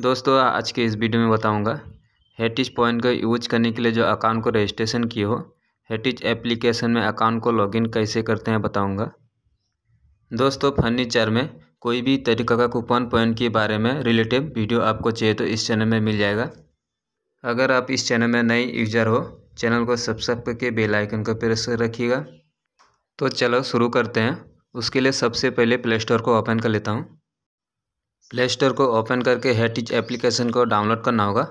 दोस्तों आज के इस वीडियो में बताऊंगा हेटिज पॉइंट का यूज करने के लिए जो अकाउंट को रजिस्ट्रेशन किए हो हेटिज एप्लीकेशन में अकाउंट को लॉगिन कैसे करते हैं बताऊंगा दोस्तों फर्नीचर में कोई भी तरीका का कूपन पॉइंट के बारे में रिलेटिव वीडियो आपको चाहिए तो इस चैनल में मिल जाएगा अगर आप इस चैनल में नए यूजर हो चैनल को सब्सक्राइब करके बेलाइकन को प्रेस रखिएगा तो चलो शुरू करते हैं उसके लिए सबसे पहले प्ले स्टोर को ओपन कर लेता हूँ प्ले स्टोर को ओपन करके हेटिज एप्लीकेशन को डाउनलोड करना होगा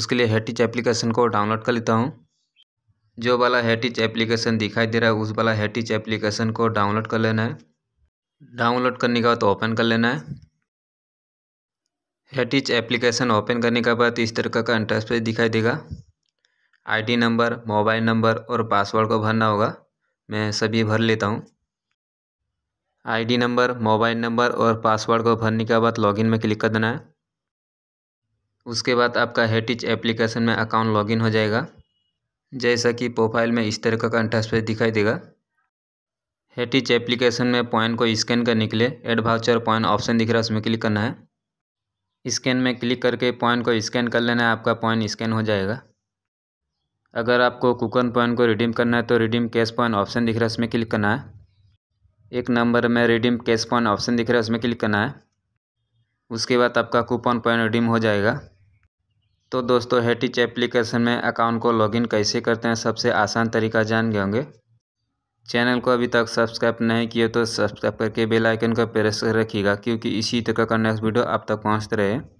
उसके लिए हेटिच एप्लीकेशन को डाउनलोड कर लेता हूँ जो वाला हेटिज एप्लीकेशन दिखाई दे रहा है उस वाला हेटिज एप्लीकेशन को डाउनलोड कर लेना है डाउनलोड करने का बाद ओपन कर लेना है हेटिच एप्लीकेशन ओपन करने के बाद इस तरह का पेज दिखाई देगा आईडी नंबर मोबाइल नंबर और पासवर्ड को भरना होगा मैं सभी भर लेता हूँ आईडी नंबर मोबाइल नंबर और पासवर्ड को भरने के बाद लॉगिन में क्लिक कर देना है उसके बाद आपका हेटिच एप्लीकेशन में अकाउंट लॉगिन हो जाएगा जैसा कि प्रोफाइल में इस तरह का इंटरफेस दिखाई देगा हेटिच एप्लीकेशन में पॉइंट को स्कैन करने के लिए एड भाउचर पॉइंट ऑप्शन दिख रहा है उसमें क्लिक करना है स्कैन में क्लिक करके पॉइंट को स्कैन कर लेना है आपका पॉइंट स्कैन हो जाएगा अगर आपको कूकन पॉइंट को रिडीम करना है तो रिडीम कैश पॉइंट ऑप्शन दिख रहा है उसमें क्लिक करना है एक नंबर में रिडीम कैश पॉइंट ऑप्शन दिख रहा है उसमें क्लिक करना है उसके बाद आपका कूपन पॉइंट रिडीम हो जाएगा तो दोस्तों हेटिच एप्लीकेशन में अकाउंट को लॉगिन कैसे करते हैं सबसे आसान तरीका जान गए होंगे चैनल को अभी तक सब्सक्राइब नहीं किए तो सब्सक्राइब करके बेल आइकन का प्रेस रखिएगा क्योंकि इसी तरह का नेक्स्ट वीडियो आप तक पहुंचते रहे